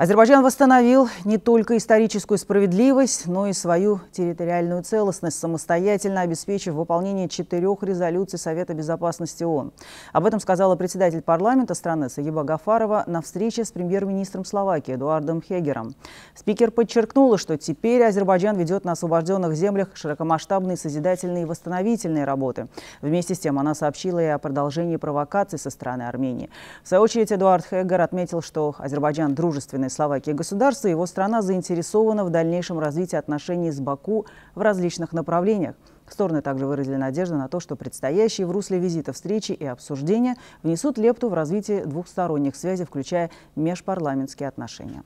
Азербайджан восстановил не только историческую справедливость, но и свою территориальную целостность, самостоятельно обеспечив выполнение четырех резолюций Совета Безопасности ООН. Об этом сказала председатель парламента страны Сагиба Гафарова на встрече с премьер-министром Словакии Эдуардом Хегером. Спикер подчеркнула, что теперь Азербайджан ведет на освобожденных землях широкомасштабные созидательные и восстановительные работы. Вместе с тем она сообщила и о продолжении провокаций со стороны Армении. В свою очередь Эдуард Хегер отметил, что Азербайджан дружественный сильное Словакия государство, его страна заинтересована в дальнейшем развитии отношений с Баку в различных направлениях. Стороны также выразили надежду на то, что предстоящие в русле визита встречи и обсуждения внесут лепту в развитие двухсторонних связей, включая межпарламентские отношения.